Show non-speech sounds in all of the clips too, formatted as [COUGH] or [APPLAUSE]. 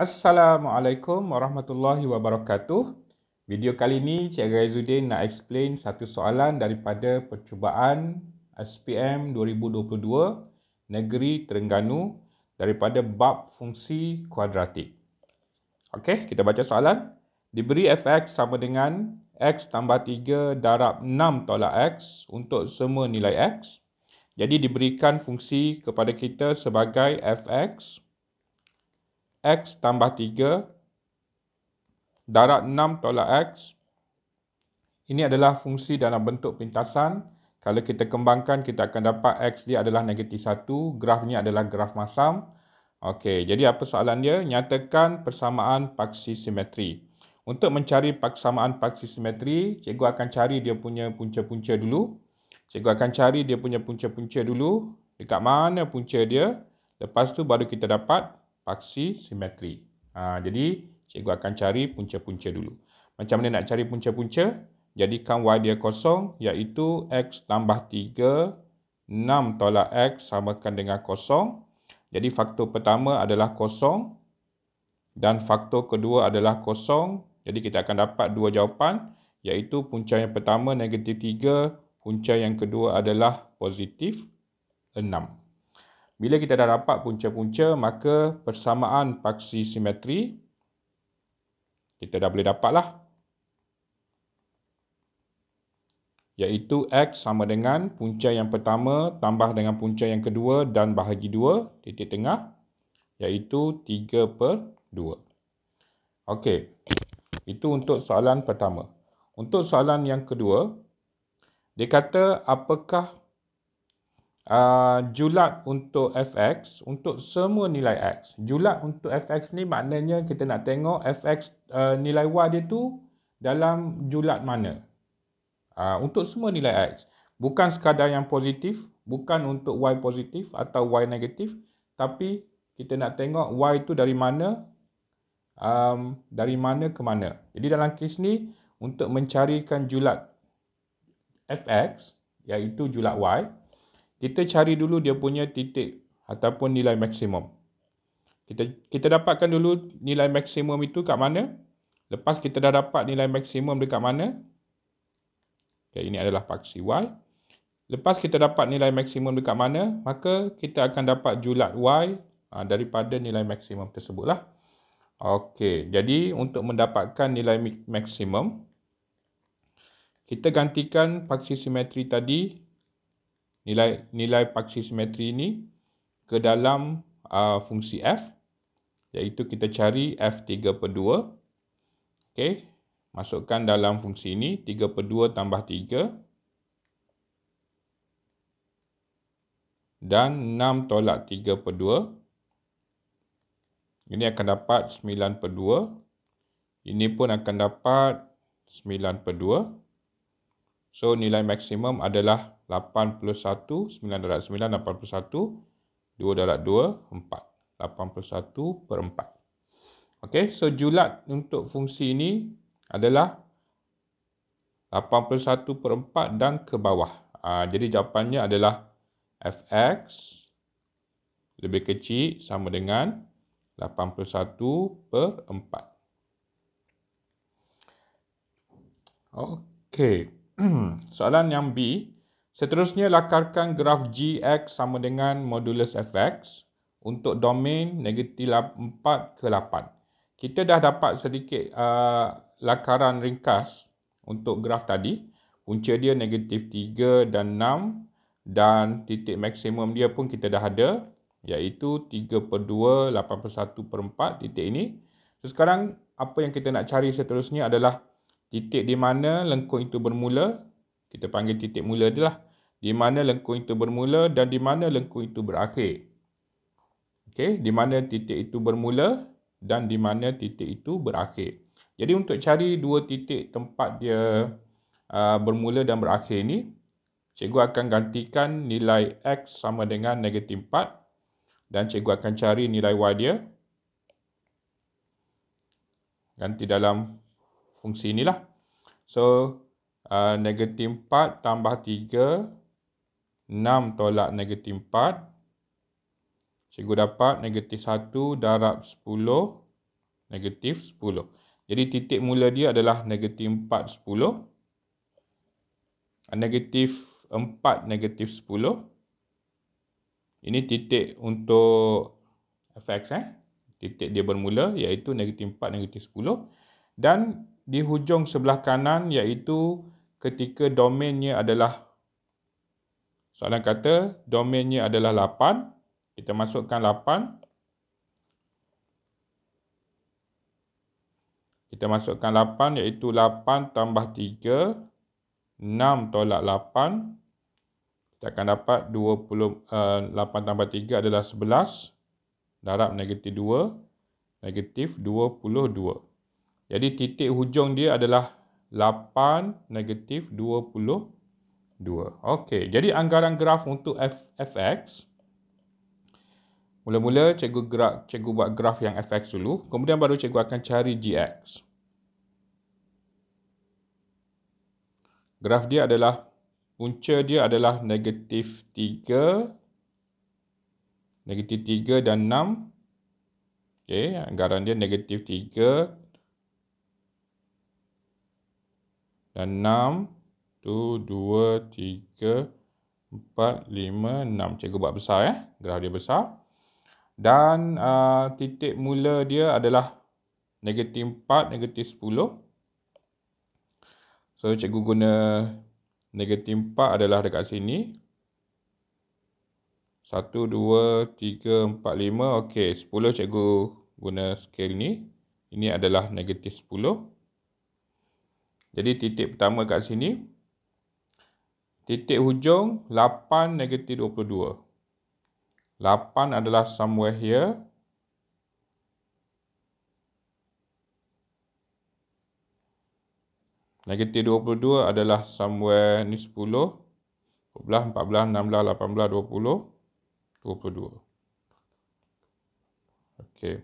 Assalamualaikum warahmatullahi wabarakatuh. Video kali ini Cikgu Azudin nak explain satu soalan daripada percubaan SPM 2022 Negeri Terengganu daripada bab fungsi kuadratik. Okey, kita baca soalan. Diberi fx sama dengan x tambah 3 darab 6 tolak x untuk semua nilai x. Jadi diberikan fungsi kepada kita sebagai fx. X tambah 3 darat 6 tolak X. Ini adalah fungsi dalam bentuk pintasan. Kalau kita kembangkan, kita akan dapat X dia adalah negatif 1. Grafnya adalah graf masam. Okey, jadi apa soalan dia? Nyatakan persamaan paksi simetri. Untuk mencari persamaan paksi simetri, cikgu akan cari dia punya punca-punca dulu. Cikgu akan cari dia punya punca-punca dulu. Dekat mana punca dia? Lepas tu baru kita dapat paksi simetri. Ha, jadi, cikgu akan cari punca-punca dulu. Macam mana nak cari punca-punca? Jadikan y dia kosong iaitu x tambah 3, 6 tolak x samakan dengan kosong. Jadi, faktor pertama adalah kosong dan faktor kedua adalah kosong. Jadi, kita akan dapat dua jawapan iaitu punca yang pertama negatif 3, punca yang kedua adalah positif 6. Bila kita dah dapat punca-punca, maka persamaan paksi simetri kita dah boleh dapatlah. Iaitu X sama dengan punca yang pertama tambah dengan punca yang kedua dan bahagi dua titik tengah. Iaitu 3 per 2. Okey. Itu untuk soalan pertama. Untuk soalan yang kedua, dia kata apakah uh, julat untuk fx untuk semua nilai x. Julat untuk fx ni maknanya kita nak tengok fx uh, ah, nilai y dia tu dalam julat mana. Uh, untuk semua nilai x. Bukan sekadar yang positif, bukan untuk y positif atau y negatif, tapi kita nak tengok y tu dari mana um, dari mana ke mana. Jadi dalam kes ni untuk mencarikan julat fx iaitu julat y kita cari dulu dia punya titik ataupun nilai maksimum. Kita kita dapatkan dulu nilai maksimum itu kat mana. Lepas kita dah dapat nilai maksimum dekat mana. Okay, ini adalah paksi Y. Lepas kita dapat nilai maksimum dekat mana, maka kita akan dapat julat Y ha, daripada nilai maksimum tersebutlah. Okey, jadi untuk mendapatkan nilai maksimum, kita gantikan paksi simetri tadi nilai-nilai paksi simetri ini ke dalam uh, fungsi f iaitu kita cari f 3 per 2 okey masukkan dalam fungsi ini 3 per 2 tambah 3 dan 6 tolak 3 per 2 ini akan dapat 9 per 2 ini pun akan dapat 9 per 2 so nilai maksimum adalah 81 per 4. Okey, so julat untuk fungsi ini adalah 81 per 4 dan ke bawah. Ha, jadi jawapannya adalah fx lebih kecil sama dengan 81 per 4. Okey, [CLEARS THROAT] soalan yang B. Seterusnya, lakarkan graf GX sama dengan modulus FX untuk domain negatif 4 ke 8. Kita dah dapat sedikit uh, lakaran ringkas untuk graf tadi. Punca dia negatif 3 dan 6 dan titik maksimum dia pun kita dah ada iaitu 3 per 2, 8 per 1 per 4 titik ini. So, sekarang apa yang kita nak cari seterusnya adalah titik di mana lengkung itu bermula. Kita panggil titik mula dia lah di mana lengkung itu bermula dan di mana lengkung itu berakhir. Okey, di mana titik itu bermula dan di mana titik itu berakhir. Jadi untuk cari dua titik tempat dia uh, bermula dan berakhir ini, cikgu akan gantikan nilai x sama dengan negatif 4 dan cikgu akan cari nilai y dia. Ganti dalam fungsi inilah. So, uh, negatif 4 tambah 6 tolak negatif 4. Cikgu dapat negatif 1 darab 10, negatif 10. Jadi titik mula dia adalah negatif 4, 10. Negatif 4, negatif 10. Ini titik untuk fx. Eh? Titik dia bermula iaitu negatif 4, negatif 10. Dan di hujung sebelah kanan iaitu ketika domainnya adalah Soalan kata domainnya adalah 8. Kita masukkan 8. Kita masukkan 8 iaitu 8 tambah 3. 6 tolak 8. Kita akan dapat 20, uh, 8 tambah 3 adalah 11. Darab negatif 2. Negatif 22. Jadi titik hujung dia adalah 8 negatif 22. 2. Okey, jadi anggaran graf untuk F, fx. Mula-mula cikgu gerak, cikgu buat graf yang fx dulu, kemudian baru cikgu akan cari gx. Graf dia adalah punca dia adalah negatif 3 negatif 3 dan 6. Okey, anggaran dia negatif 3 dan 6. Satu, dua, tiga, empat, lima, enam. Cikgu buat besar ya. Eh? Graf dia besar. Dan uh, titik mula dia adalah negatif empat, negatif sepuluh. So, cikgu guna negatif empat adalah dekat sini. Satu, dua, tiga, empat, lima. Okey, sepuluh cikgu guna scale ni. Ini adalah negatif sepuluh. Jadi, titik pertama kat sini Titik hujung 8 negatif 22. 8 adalah somewhere here. Negatif 22 adalah somewhere ni 10. 12, 14, 16, 18, 20. 22. Okey.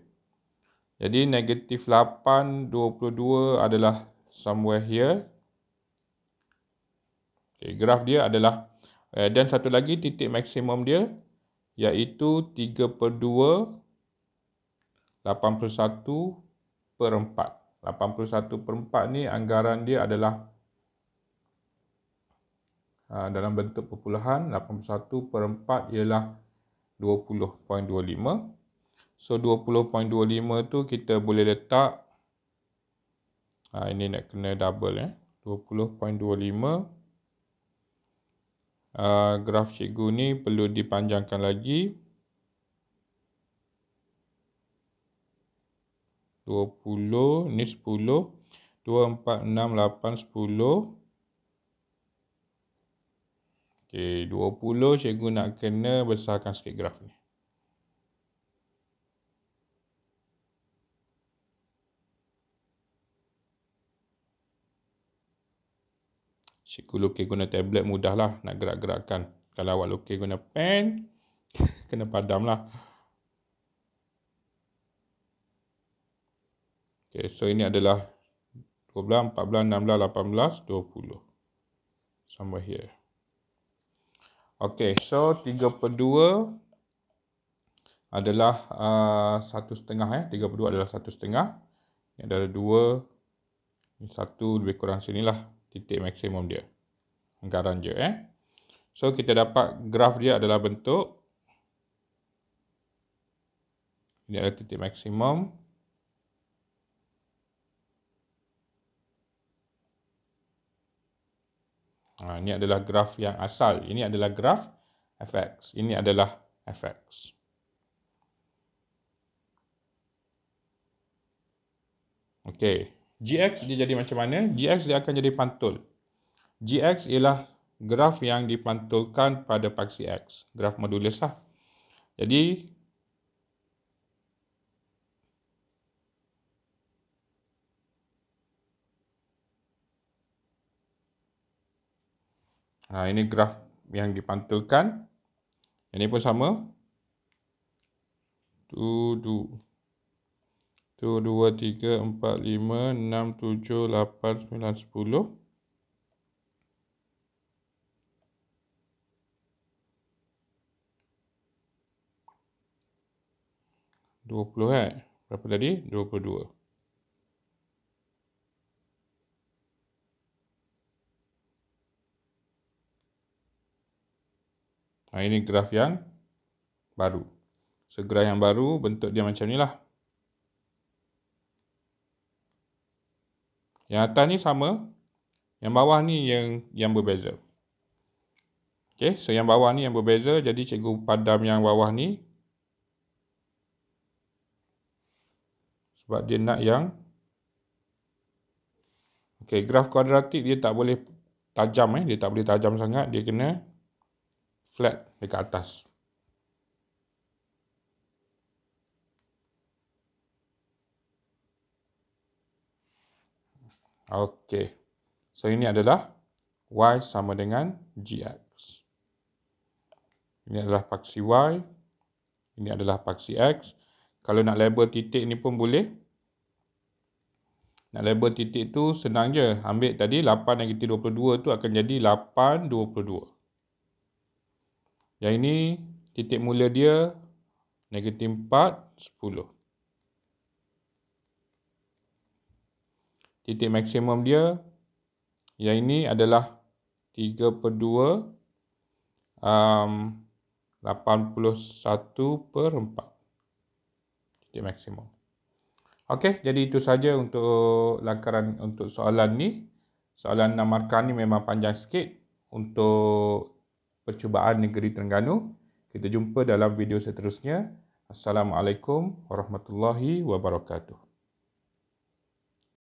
Jadi negatif 8, 22 adalah somewhere here. Okay, eh, graf dia adalah eh, dan uh, satu lagi titik maksimum dia iaitu 3 per 2 81 per 4. 81 per 4 ni anggaran dia adalah uh, dalam bentuk perpuluhan 81 per 4 ialah 20.25. So 20.25 tu kita boleh letak uh, ini nak kena double eh. 20.25 uh, graf cikgu ni perlu dipanjangkan lagi 20 ni 10 2 4 6 8 10 okey 20 cikgu nak kena besarkan sikit graf ni Cikgu lukis guna tablet mudah lah nak gerak-gerakkan. Kalau awak lukis guna pen, [LAUGHS] kena padam lah. Okay, so ini adalah 12, 14, 16, 18, 20. Somewhere here. Okay, so 3 per 2 adalah uh, satu setengah. Eh. 3 per 2 adalah satu setengah. Ini adalah 2. Ini 1 lebih kurang sini lah titik maksimum dia. Anggaran je eh. So kita dapat graf dia adalah bentuk ini adalah titik maksimum. Ha, ini adalah graf yang asal. Ini adalah graf fx. Ini adalah fx. Okey. GX dia jadi macam mana? GX dia akan jadi pantul. GX ialah graf yang dipantulkan pada paksi X. Graf modulus lah. Jadi, Ha, ini graf yang dipantulkan. Ini pun sama. Duduk tu 2 3 4 5 6 7 8 9 10 20 kan berapa tadi 22 Nah, ini graf yang baru. Segera yang baru, bentuk dia macam ni lah. Yang atas ni sama. Yang bawah ni yang yang berbeza. Okey, so yang bawah ni yang berbeza. Jadi cikgu padam yang bawah ni. Sebab dia nak yang. Okey, graf kuadratik dia tak boleh tajam. Eh. Dia tak boleh tajam sangat. Dia kena flat dekat atas. Okey. So, ini adalah Y sama dengan GX. Ini adalah paksi Y. Ini adalah paksi X. Kalau nak label titik ni pun boleh. Nak label titik tu senang je. Ambil tadi 8 negatif 22 tu akan jadi 8, 22. Yang ini titik mula dia negatif 4, 10. titik maksimum dia yang ini adalah 3 per 2 um, 81 per 4 titik maksimum. Okey, jadi itu saja untuk langkaran untuk soalan ni. Soalan nama markah ni memang panjang sikit untuk percubaan negeri Terengganu. Kita jumpa dalam video seterusnya. Assalamualaikum warahmatullahi wabarakatuh.